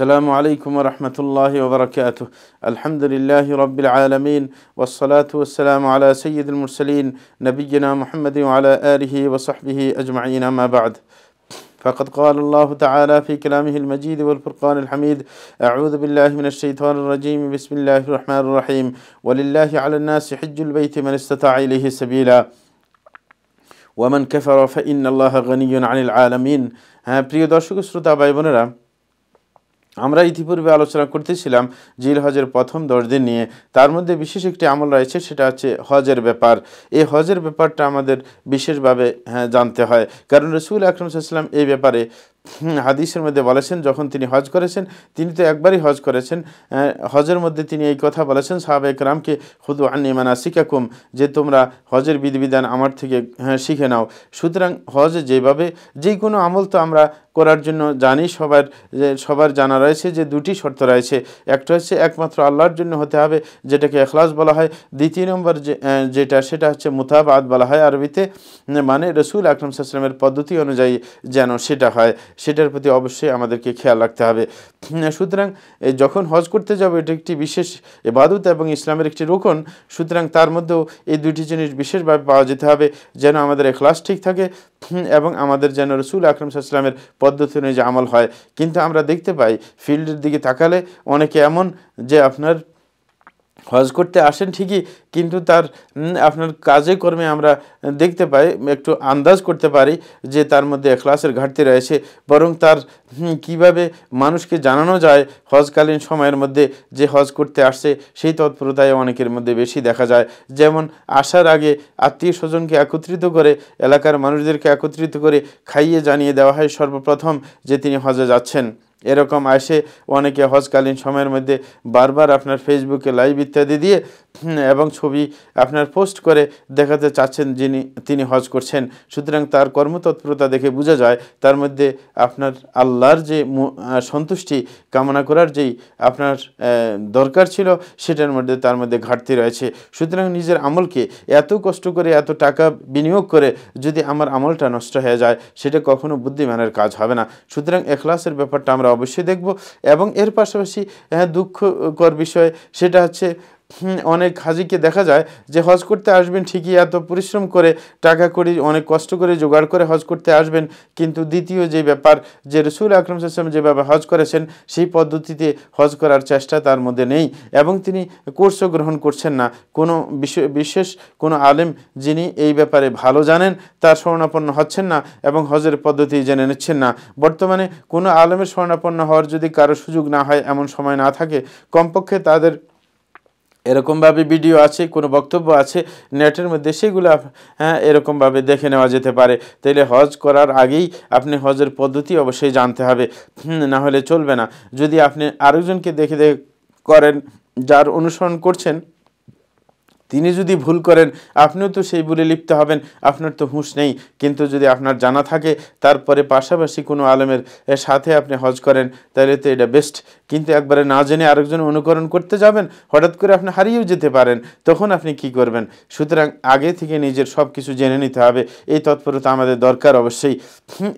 السلام عليكم ورحمة الله وبركاته الحمد لله رب العالمين والصلاة والسلام على سيد المرسلين نبينا محمد وعلى آله وصحبه أجمعين ما بعد فقد قال الله تعالى في كلامه المجيد والفرقان الحميد أعوذ بالله من الشيطان الرجيم بسم الله الرحمن الرحيم ولله على الناس حج البيت من استطاع إليه سبيلا ومن كفر فإن الله غني عن العالمين ها بريو শ্রোতা سرطة بايبونرا আমরা ইতিপূর্বে আলোচনা করতেছিলাম জিল হজের প্রথম দশ দিন নিয়ে তার মধ্যে বিশেষ একটি আমল রয়েছে সেটা হচ্ছে হজের ব্যাপার এই হজের ব্যাপারটা আমাদের বিশেষভাবে হ্যাঁ, জানতে হয় কারণ রসুল আকরম সাল্লাম এই ব্যাপারে হাদিসের মধ্যে বলেছেন যখন তিনি হজ করেছেন তিনি তো একবারই হজ করেছেন হজের মধ্যে তিনি এই কথা বলেছেন সাহাবেক রামকে খুদু আন্নি শিকাকুম যে তোমরা হজের বিধিবিধান আমার থেকে হ্যাঁ, শিখে নাও সুতরাং হজ যেভাবে যে কোনো আমল তো আমরা করার জন্য জানি সবার সবার জানা রয়েছে যে দুটি শর্ত রয়েছে একটা হচ্ছে একমাত্র আল্লাহর জন্য হতে হবে যেটাকে এখলাস বলা হয় দ্বিতীয় নম্বর যেটা সেটা হচ্ছে মুতাবাদ বলা হয় আরবিতে মানে রসুল আকরম সাসলামের পদ্ধতি অনুযায়ী যেন সেটা হয় সেটার প্রতি অবশ্যই আমাদেরকে খেয়াল রাখতে হবে হ্যাঁ, সুতরাং যখন হজ করতে যাব এটা একটি বিশেষ এবাদত এবং ইসলামের একটি রোকন সুতরাং তার মধ্যেও এই দুটি জিনিস বিশেষভাবে পাওয়া যেতে হবে যেন আমাদের এখলাস ঠিক থাকে হ্যাঁ, এবং আমাদের যেন রসুল আকরম সাল্লামের পদ্ধতি অনুযায়ী আমল হয় কিন্তু আমরা দেখতে পাই ফিল্ডের দিকে তাকালে অনেকে এমন যে আপনার হজ করতে আসেন ঠিকই কিন্তু তার আপনার কাজে কর্মে আমরা দেখতে পাই একটু আন্দাজ করতে পারি যে তার মধ্যে এখলাসের ঘাটতি রয়েছে বরং তার কিভাবে মানুষকে জানানো যায় হজকালীন সময়ের মধ্যে যে হজ করতে আসছে সেই তৎপরতায় অনেকের মধ্যে বেশি দেখা যায় যেমন আসার আগে আত্মীয় স্বজনকে একত্রিত করে এলাকার মানুষদেরকে একত্রিত করে খাইয়ে জানিয়ে দেওয়া হয় সর্বপ্রথম যে তিনি হজে যাচ্ছেন এরকম আসে অনেকে হজকালীন সময়ের মধ্যে বারবার আপনার ফেসবুকে লাইভ ইত্যাদি দিয়ে এবং ছবি আপনার পোস্ট করে দেখাতে চাচ্ছেন যিনি তিনি হজ করছেন সুতরাং তার কর্মতৎপরতা দেখে বোঝা যায় তার মধ্যে আপনার আল্লাহর যে সন্তুষ্টি কামনা করার যেই আপনার দরকার ছিল সেটার মধ্যে তার মধ্যে ঘাটতি রয়েছে সুতরাং নিজের আমলকে এত কষ্ট করে এত টাকা বিনিয়োগ করে যদি আমার আমলটা নষ্ট হয়ে যায় সেটা কখনো বুদ্ধিমানের কাজ হবে না সুতরাং এখলাসের ব্যাপারটা আমরা অবশ্যই দেখব এবং এর পাশাপাশি হ্যাঁ দুঃখকর বিষয় সেটা হচ্ছে অনেক হাজিকে দেখা যায় যে হজ করতে আসবেন ঠিকই এত পরিশ্রম করে টাকা করে অনেক কষ্ট করে জোগাড় করে হজ করতে আসবেন কিন্তু দ্বিতীয় যে ব্যাপার যে রসুল আকরম সাল্লাম যেভাবে হজ করেছেন সেই পদ্ধতিতে হজ করার চেষ্টা তার মধ্যে নেই এবং তিনি কোর্সও গ্রহণ করছেন না কোনো বিশেষ কোনো আলেম যিনি এই ব্যাপারে ভালো জানেন তার স্মরণাপন্ন হচ্ছেন না এবং হজের পদ্ধতি জেনে নিচ্ছেন না বর্তমানে কোনো আলেমের স্মরণাপন্ন হওয়ার যদি কারো সুযোগ না হয় এমন সময় না থাকে কমপক্ষে তাদের এরকমভাবে ভিডিও আছে কোনো বক্তব্য আছে নেটের মধ্যে সেগুলো হ্যাঁ এরকমভাবে দেখে নেওয়া যেতে পারে তাইলে হজ করার আগেই আপনি হজের পদ্ধতি অবশ্যই জানতে হবে না হলে চলবে না যদি আপনি আরেকজনকে দেখে দেখে করেন যার অনুসরণ করছেন তিনি যদি ভুল করেন আপনিও তো সেই ভুলে লিপ্ত হবেন আপনার তো হুঁশ নেই কিন্তু যদি আপনার জানা থাকে তারপরে পাশাপাশি কোনো আলেমের সাথে আপনি হজ করেন তাহলে তো এটা বেস্ট কিন্তু একবারে না জেনে আরেকজন অনুকরণ করতে যাবেন হঠাৎ করে আপনি হারিয়েও যেতে পারেন তখন আপনি কি করবেন সুতরাং আগে থেকে নিজের সব কিছু জেনে নিতে হবে এই তৎপরতা আমাদের দরকার অবশ্যই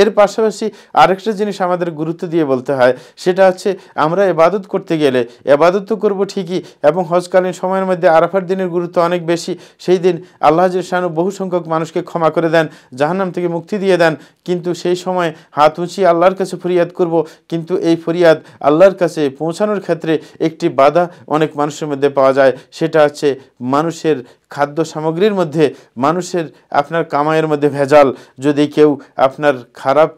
এর পাশাপাশি আরেকটা জিনিস আমাদের গুরুত্ব দিয়ে বলতে হয় সেটা হচ্ছে আমরা এবাদত করতে গেলে এবাদত তো করবো ঠিকই এবং হজকালীন সময়ের মধ্যে আরাফার দিনের গুরুত্ব গুরুত্ব অনেক বেশি সেই দিন আল্লাহ জানু বহু সংখ্যক মানুষকে ক্ষমা করে দেন জাহান্নাম থেকে মুক্তি দিয়ে দেন কিন্তু সেই সময় হাত উঁচিয়ে আল্লাহর কাছে ফরিয়াদ করব কিন্তু এই ফরিয়াদ আল্লাহর কাছে পৌঁছানোর ক্ষেত্রে একটি বাধা অনেক মানুষের মধ্যে পাওয়া যায় সেটা হচ্ছে মানুষের খাদ্য সামগ্রীর মধ্যে মানুষের আপনার কামাইয়ের মধ্যে ভেজাল যদি কেউ আপনার খারাপ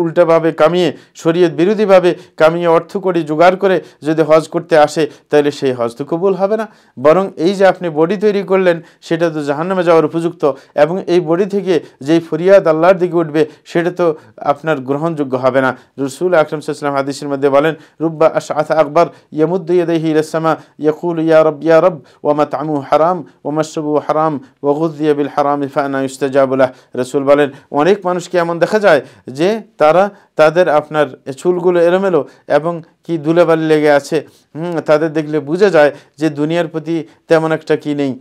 উল্টাভাবে কামিয়ে শরীয়ত বিরোধীভাবে কামিয়ে অর্থ করে জোগাড় করে যদি হজ করতে আসে তাহলে সেই হজ তো কবুল হবে না বরং এই যে আপনি বডি তৈরি করলেন সেটা তো জাহান্নামে যাওয়ার উপযুক্ত এবং এই বডি থেকে যেই ফরিয়াদ আল্লাহর দিকে উঠবে সেটা তো আপনার গ্রহণযোগ্য হবে না রসুল আকরম সাল্লাম হাদিসের মধ্যে বলেন রুব্বা আশ আকবর ইয়মুদ্দ ইয়দ ইসামা ইয়াকুল ইয়ারব ইয়ারব ইয়া ওয়ামা তামু হারাম হারাম ও মশবু হারাম ও গুদ্দিয়া বিল হারাম ইফানা ইস্তাজাবুল্লাহ রসুল বলেন অনেক মানুষকে এমন দেখা যায় যে তারা তাদের আপনার চুলগুলো এলোমেলো এবং কি দুলেবালি লেগে আছে তাদের দেখলে বুঝে যায় যে দুনিয়ার প্রতি তেমন একটা কি নেই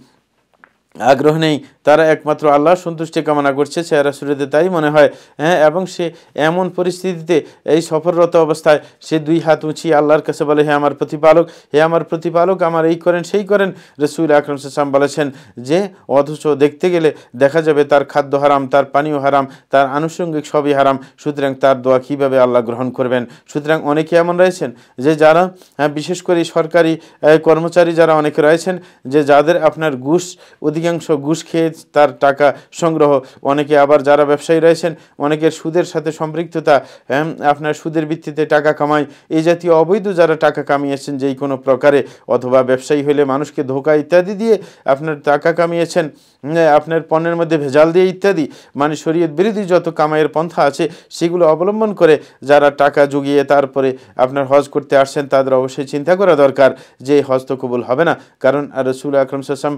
আগ্রহ নেই তারা একমাত্র আল্লাহ সন্তুষ্টি কামনা করছে চেহারা সুরেতে তাই মনে হয় হ্যাঁ এবং সে এমন পরিস্থিতিতে এই সফররত অবস্থায় সে দুই হাত উঁচিয়ে আল্লাহর কাছে বলে হে আমার প্রতিপালক হে আমার প্রতিপালক আমার এই করেন সেই করেন রসুল আকরম সাম বলেছেন যে অথচ দেখতে গেলে দেখা যাবে তার খাদ্য হারাম তার পানীয় হারাম তার আনুষঙ্গিক সবই হারাম সুতরাং তার দোয়া কীভাবে আল্লাহ গ্রহণ করবেন সুতরাং অনেকে এমন রয়েছেন যে যারা হ্যাঁ, বিশেষ করে সরকারি কর্মচারী যারা অনেকে রয়েছেন যে যাদের আপনার ঘুষ ওদিকে অধিকাংশ ঘুষ খেয়ে তার টাকা সংগ্রহ অনেকে আবার যারা ব্যবসায়ী রয়েছেন অনেকের সুদের সাথে সম্পৃক্ততা আপনার সুদের ভিত্তিতে টাকা কামায় এই জাতীয় অবৈধ যারা টাকা কামিয়েছেন যেই কোনো প্রকারে অথবা ব্যবসায়ী হলে মানুষকে ধোকা ইত্যাদি দিয়ে আপনার টাকা কামিয়েছেন আপনার পণ্যের মধ্যে ভেজাল দিয়ে ইত্যাদি মানে শরীয়ত বিরোধী যত কামাইয়ের পন্থা আছে সেগুলো অবলম্বন করে যারা টাকা জুগিয়ে তারপরে আপনার হজ করতে আসছেন তাদের অবশ্যই চিন্তা করা দরকার যে হজ তো কবুল হবে না কারণ আর রসুল আকরম সাসাম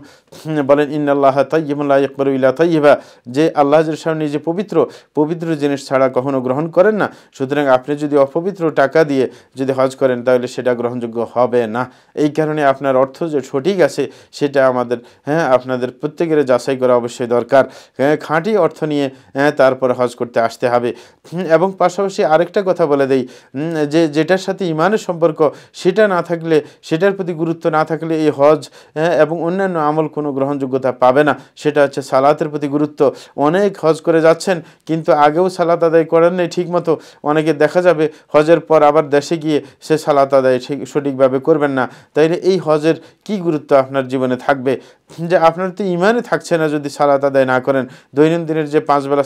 বলেন ইন্নাল্লাহ তাইবুল্লাহ তাইবা যে আল্লাহ সামনে নিজে পবিত্র পবিত্র জিনিস ছাড়া কখনো গ্রহণ করেন না সুতরাং আপনি যদি অপবিত্র টাকা দিয়ে যদি হজ করেন তাহলে সেটা গ্রহণযোগ্য হবে না এই কারণে আপনার অর্থ যে সঠিক আছে সেটা আমাদের হ্যাঁ আপনাদের প্রত্যেকের যাচাই করা অবশ্যই দরকার হ্যাঁ খাঁটি অর্থ নিয়ে হ্যাঁ তারপর হজ করতে আসতে হবে এবং পাশাপাশি আরেকটা কথা বলে দেই যে যেটার সাথে ইমানের সম্পর্ক সেটা না থাকলে সেটার প্রতি গুরুত্ব না থাকলে এই হজ হ্যাঁ, এবং অন্যান্য আমল কোনো গ্রহণযোগ্য যোগ্যতা পাবে না সেটা হচ্ছে সালাতের প্রতি গুরুত্ব অনেক হজ করে যাচ্ছেন কিন্তু আগেও সালাত আদায় করেন নাই ঠিকমতো অনেকে দেখা যাবে হজের পর আবার দেশে গিয়ে সে সালাত আদায় ঠিক সঠিকভাবে করবেন না তাইলে এই হজের কি গুরুত্ব আপনার জীবনে থাকবে যে আপনার তো ইমানই থাকছে না যদি সালাত আদায় না করেন দৈনন্দিনের যে পাঁচবেলা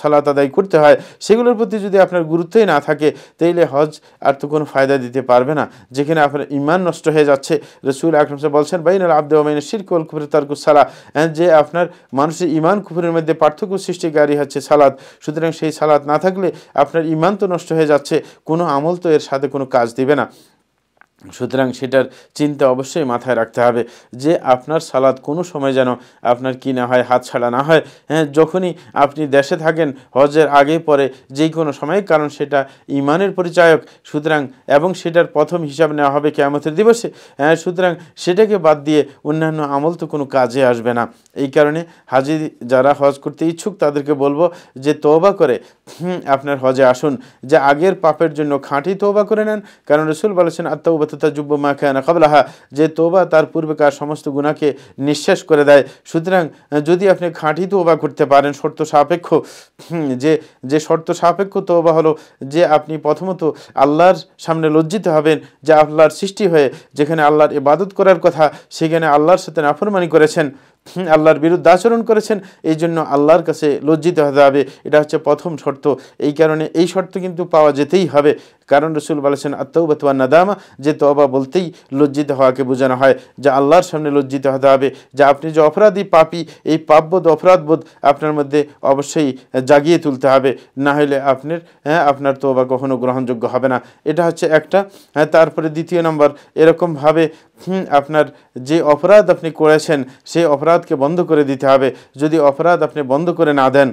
সালাত আদায় করতে হয় সেগুলোর প্রতি যদি আপনার গুরুত্বই না থাকে তাইলে হজ আর তো কোনো ফায়দা দিতে পারবে না যেখানে আপনার ইমান নষ্ট হয়ে যাচ্ছে রসুল সাহেব বলছেন বাইনাল আব্দে ওমাইনের শিরকুল কুফরে তারকুসালা যে আপনার মানুষের ইমান কুফুরের মধ্যে পার্থক্য সৃষ্টিকারী হচ্ছে সালাদ সুতরাং সেই সালাদ না থাকলে আপনার ইমান তো নষ্ট হয়ে যাচ্ছে কোনো আমল তো এর সাথে কোনো কাজ দিবে না সুতরাং সেটার চিন্তা অবশ্যই মাথায় রাখতে হবে যে আপনার সালাদ কোনো সময় যেন আপনার কি না হয় হাত ছাড়া না হয় হ্যাঁ যখনই আপনি দেশে থাকেন হজের আগে পরে যে কোনো সময় কারণ সেটা ইমানের পরিচায়ক সুতরাং এবং সেটার প্রথম হিসাব নেওয়া হবে কেয়ামতের দিবসে হ্যাঁ সুতরাং সেটাকে বাদ দিয়ে অন্যান্য আমল তো কোনো কাজে আসবে না এই কারণে হাজি যারা হজ করতে ইচ্ছুক তাদেরকে বলবো যে তোবা করে আপনার হজে আসুন যে আগের পাপের জন্য খাঁটি তোবা করে নেন কারণ রসুল বলেছেন আত্মা তাজুব্ব মা খায়না কবলাহা যে তোবা তার পূর্বেকার সমস্ত গুণাকে নিঃশ্বাস করে দেয় সুতরাং যদি আপনি খাঁটি তোবা করতে পারেন শর্ত সাপেক্ষ যে যে শর্ত সাপেক্ষ তোবা হলো যে আপনি প্রথমত আল্লাহর সামনে লজ্জিত হবেন যে আল্লাহর সৃষ্টি হয়ে যেখানে আল্লাহর ইবাদত করার কথা সেখানে আল্লাহর সাথে নাফরমানি করেছেন আল্লাহর বিরুদ্ধে আচরণ করেছেন এই জন্য আল্লাহর কাছে লজ্জিত হতে হবে এটা হচ্ছে প্রথম শর্ত এই কারণে এই শর্ত কিন্তু পাওয়া যেতেই হবে কারণ রসুল বলেছেন আত্মবাতওয়া নাদামা যে তবা বলতেই লজ্জিত হওয়াকে বোঝানো হয় যা আল্লাহর সামনে লজ্জিত হতে হবে যা আপনি যে অপরাধী পাপি এই পাপবোধ অপরাধবোধ আপনার মধ্যে অবশ্যই জাগিয়ে তুলতে হবে না হলে আপনার হ্যাঁ আপনার তোবা কখনো গ্রহণযোগ্য হবে না এটা হচ্ছে একটা হ্যাঁ, তারপরে দ্বিতীয় নম্বর এরকমভাবে আপনার যে অপরাধ আপনি করেছেন সেই অপরাধকে বন্ধ করে দিতে হবে যদি অপরাধ আপনি বন্ধ করে না দেন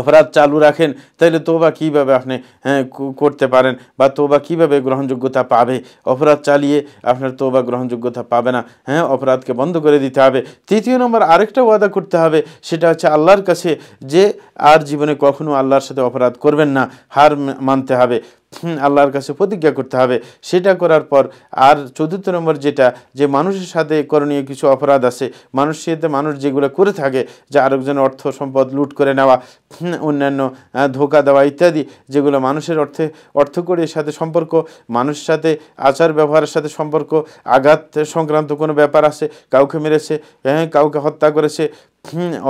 অপরাধ চালু রাখেন তাহলে তোবা কিভাবে আপনি হ্যাঁ, করতে পারেন বা তোবা কিভাবে গ্রহণযোগ্যতা পাবে অপরাধ চালিয়ে আপনার তোবা গ্রহণযোগ্যতা পাবে না হ্যাঁ অপরাধকে বন্ধ করে দিতে হবে তৃতীয় নম্বর আরেকটা ওয়াদা করতে হবে সেটা হচ্ছে আল্লাহর কাছে যে আর জীবনে কখনো আল্লাহর সাথে অপরাধ করবেন না হার মানতে হবে আল্লাহর কাছে প্রতিজ্ঞা করতে হবে সেটা করার পর আর চতুর্থ নম্বর যেটা যে মানুষের সাথে করণীয় কিছু অপরাধ আছে মানুষের সাথে মানুষ যেগুলো করে থাকে যে আরেকজন অর্থ সম্পদ লুট করে নেওয়া অন্যান্য ধোকা দেওয়া ইত্যাদি যেগুলো মানুষের অর্থে অর্থ করে সাথে সম্পর্ক মানুষের সাথে আচার ব্যবহারের সাথে সম্পর্ক আঘাত সংক্রান্ত কোনো ব্যাপার আছে কাউকে মেরেছে হ্যাঁ কাউকে হত্যা করেছে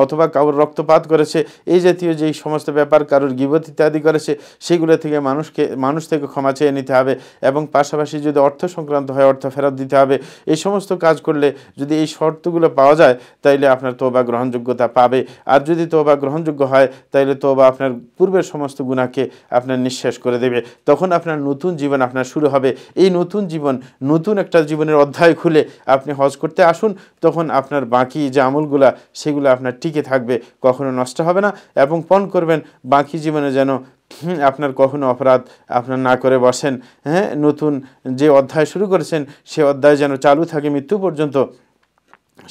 অথবা কারোর রক্তপাত করেছে এই জাতীয় যেই সমস্ত ব্যাপার কারোর গিবত ইত্যাদি করেছে সেগুলো থেকে মানুষকে মানুষ থেকে ক্ষমা চেয়ে নিতে হবে এবং পাশাপাশি যদি অর্থ সংক্রান্ত হয় অর্থ ফেরত দিতে হবে এই সমস্ত কাজ করলে যদি এই শর্তগুলো পাওয়া যায় তাইলে আপনার তোবা গ্রহণযোগ্যতা পাবে আর যদি তোবা গ্রহণযোগ্য হয় তাইলে তোবা আপনার পূর্বের সমস্ত গুণাকে আপনার নিঃশ্বাস করে দেবে তখন আপনার নতুন জীবন আপনার শুরু হবে এই নতুন জীবন নতুন একটা জীবনের অধ্যায় খুলে আপনি হজ করতে আসুন তখন আপনার বাকি যে আমলগুলা সেগুলো সেগুলো আপনার টিকে থাকবে কখনো নষ্ট হবে না এবং পণ করবেন বাকি জীবনে যেন আপনার কখনো অপরাধ আপনার না করে বসেন হ্যাঁ নতুন যে অধ্যায় শুরু করেছেন সে অধ্যায় যেন চালু থাকে মৃত্যু পর্যন্ত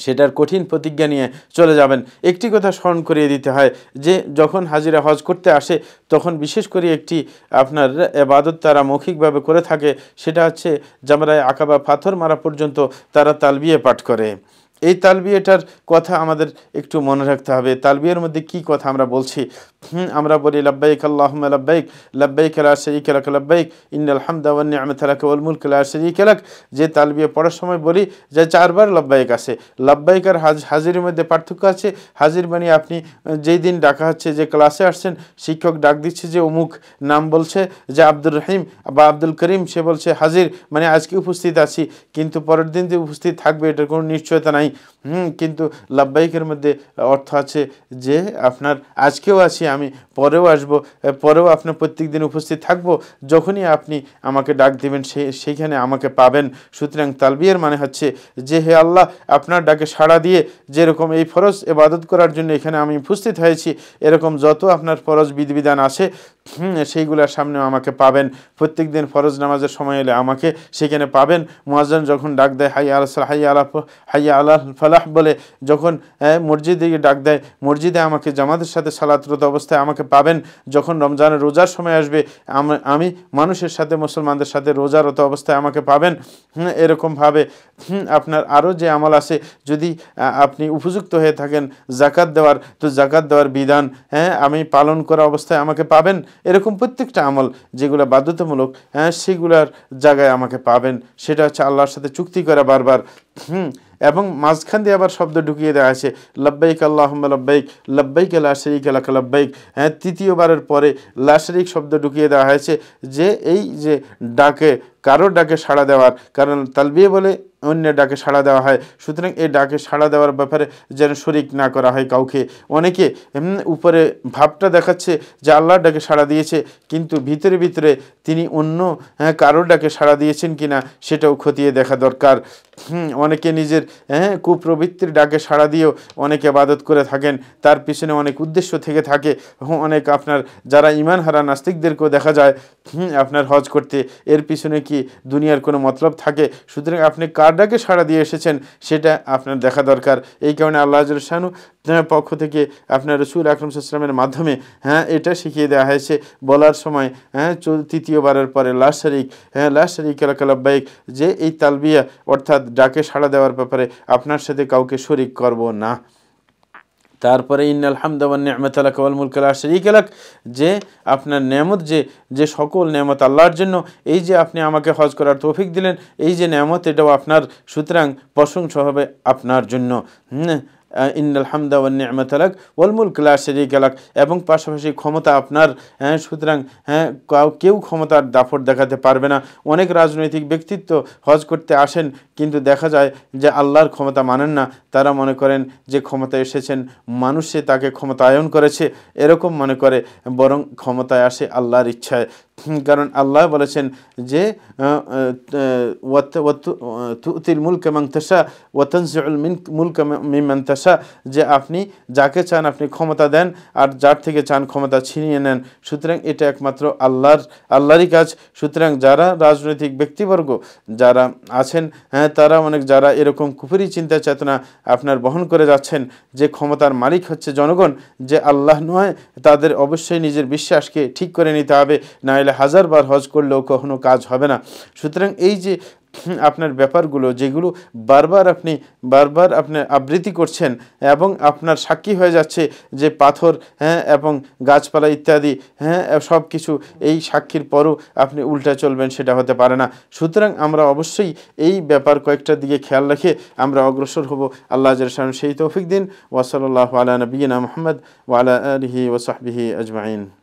সেটার কঠিন প্রতিজ্ঞা নিয়ে চলে যাবেন একটি কথা স্মরণ করিয়ে দিতে হয় যে যখন হাজিরা হজ করতে আসে তখন বিশেষ করে একটি আপনার এবাদত তারা মৌখিকভাবে করে থাকে সেটা হচ্ছে জামরায় আঁকা বা পাথর মারা পর্যন্ত তারা তালবিয়ে পাঠ করে এই তালবিয়াটার কথা আমাদের একটু মনে রাখতে হবে তালবিয়ার মধ্যে কি কথা আমরা বলছি আমরা বলি লব্বাইক আল্লাহ লব্বাইক লব্বাইক লা শরীক লাক লব্বাইক ইন্নাল হামদা আমি তালাক লাক ওয়াল মুলক লা শরীক লাক যে তালবিয়ে পড়ার সময় বলি যে চারবার লব্বাইক আসে লব্বাইক আর হাজিরের মধ্যে পার্থক্য আছে হাজির মানে আপনি যেই দিন ডাকা হচ্ছে যে ক্লাসে আসছেন শিক্ষক ডাক দিচ্ছে যে অমুক নাম বলছে যে আব্দুর রহিম বা আব্দুল করিম সে বলছে হাজির মানে আজকে উপস্থিত আছি কিন্তু পরের দিন যে উপস্থিত থাকবে এটার কোনো নিশ্চয়তা নাই হুম কিন্তু লব্বাইকের মধ্যে অর্থ আছে যে আপনার আজকেও আছি আমি পরেও আসব পরেও আপনার প্রত্যেক দিন উপস্থিত থাকব যখনই আপনি আমাকে ডাক দেবেন সে সেইখানে আমাকে পাবেন সুতরাং তালবিয়ার মানে হচ্ছে যে হে আল্লাহ আপনার ডাকে সাড়া দিয়ে যেরকম এই ফরজ এবাদত করার জন্য এখানে আমি উপস্থিত হয়েছি এরকম যত আপনার ফরজ বিধিবিধান আছে সেইগুলোর সামনে আমাকে পাবেন প্রত্যেক দিন ফরজ নামাজের সময় এলে আমাকে সেখানে পাবেন মোয়াজ্জান যখন ডাক দেয় হাই আল হাই আলাফ হাই আল্লাহ ফালাহ বলে যখন মসজিদে ডাক দেয় মসজিদে আমাকে জামাতের সাথে সালাতরত অবস্থায় আমাকে পাবেন যখন রমজানের রোজার সময় আসবে আমি মানুষের সাথে মুসলমানদের সাথে রোজারত অবস্থায় আমাকে পাবেন এরকমভাবে আপনার আরও যে আমল আছে যদি আপনি উপযুক্ত হয়ে থাকেন জাকাত দেওয়ার তো জাকাত দেওয়ার বিধান হ্যাঁ আমি পালন করা অবস্থায় আমাকে পাবেন এরকম প্রত্যেকটা আমল যেগুলো বাধ্যতামূলক হ্যাঁ সেগুলার জায়গায় আমাকে পাবেন সেটা হচ্ছে আল্লাহর সাথে চুক্তি করা বারবার হুম এবং মাঝখান দিয়ে আবার শব্দ ঢুকিয়ে দেওয়া আছে লব্বাইক আল্লাহ লব্বাইক লব্বাইক লা শরিক আলাক লব্বাইক হ্যাঁ তৃতীয়বারের পরে লা শরিক শব্দ ঢুকিয়ে দেওয়া হয়েছে যে এই যে ডাকে কারোর ডাকে সাড়া দেওয়ার কারণ তালবিয়ে বলে অন্য ডাকে সাড়া দেওয়া হয় সুতরাং এই ডাকে সাড়া দেওয়ার ব্যাপারে যেন শরিক না করা হয় কাউকে অনেকে উপরে ভাবটা দেখাচ্ছে যে আল্লাহর ডাকে সাড়া দিয়েছে কিন্তু ভিতরে ভিতরে তিনি অন্য কারোর ডাকে সাড়া দিয়েছেন কিনা সেটাও খতিয়ে দেখা দরকার অনেকে নিজের হ্যাঁ কুপ্রবৃত্তির ডাকে সাড়া দিয়েও অনেকে আবাদত করে থাকেন তার পিছনে অনেক উদ্দেশ্য থেকে থাকে অনেক আপনার যারা ইমান হারা নাস্তিকদেরকেও দেখা যায় আপনার হজ করতে এর পিছনে কি দুনিয়ার কোনো মতলব থাকে সুতরাং আপনি কার কার ডাকে সাড়া দিয়ে এসেছেন সেটা আপনার দেখা দরকার এই কারণে আল্লাহ শাহানু পক্ষ থেকে আপনার রসুল আকরম সাল্লামের মাধ্যমে হ্যাঁ এটা শিখিয়ে দেওয়া হয়েছে বলার সময় হ্যাঁ তৃতীয়বারের পরে লাশ শরিক হ্যাঁ লাশ শরিক কালাকালাব্বাইক যে এই তালবিয়া অর্থাৎ ডাকে সাড়া দেওয়ার ব্যাপারে আপনার সাথে কাউকে শরিক করব না তারপরে ইন্নাল হামদাবান নেমত আলাক ওয়াল মুলক আল্লাহ আলাক যে আপনার নিয়ামত যে যে সকল নিয়ামত আল্লাহর জন্য এই যে আপনি আমাকে হজ করার তৌফিক দিলেন এই যে নিয়ামত এটাও আপনার সুতরাং প্রশংসা হবে আপনার জন্য ইন্নাল হামদা ওয়ান নিয়মাতালাক ওয়ালমুল ক্লা শরিক আলাক এবং পাশাপাশি ক্ষমতা আপনার হ্যাঁ সুতরাং হ্যাঁ কেউ ক্ষমতার দাফট দেখাতে পারবে না অনেক রাজনৈতিক ব্যক্তিত্ব হজ করতে আসেন কিন্তু দেখা যায় যে আল্লাহর ক্ষমতা মানেন না তারা মনে করেন যে ক্ষমতা এসেছেন মানুষে তাকে ক্ষমতায়ন করেছে এরকম মনে করে বরং ক্ষমতায় আসে আল্লাহর ইচ্ছায় কারণ আল্লাহ বলেছেন যে যে আপনি যাকে চান আপনি ক্ষমতা দেন আর যার থেকে চান ক্ষমতা ছিনিয়ে নেন সুতরাং এটা একমাত্র আল্লাহর আল্লাহরই কাজ সুতরাং যারা রাজনৈতিক ব্যক্তিবর্গ যারা আছেন হ্যাঁ তারা অনেক যারা এরকম কুপুরি চিন্তা চেতনা আপনার বহন করে যাচ্ছেন যে ক্ষমতার মালিক হচ্ছে জনগণ যে আল্লাহ নয় তাদের অবশ্যই নিজের বিশ্বাসকে ঠিক করে নিতে হবে নাহলে তাহলে হাজারবার হজ করলেও কখনো কাজ হবে না সুতরাং এই যে আপনার ব্যাপারগুলো যেগুলো বারবার আপনি বারবার আপনি আবৃত্তি করছেন এবং আপনার সাক্ষী হয়ে যাচ্ছে যে পাথর হ্যাঁ এবং গাছপালা ইত্যাদি হ্যাঁ সব কিছু এই সাক্ষীর পরও আপনি উল্টা চলবেন সেটা হতে পারে না সুতরাং আমরা অবশ্যই এই ব্যাপার কয়েকটার দিকে খেয়াল রেখে আমরা অগ্রসর হব আল্লাহ জরসান সেই তৌফিক দিন ওয়াসাল্লাহ আলা নবীনা মোহাম্মদ ওয়ালা আলহি ওসাহবিহি আজমাইন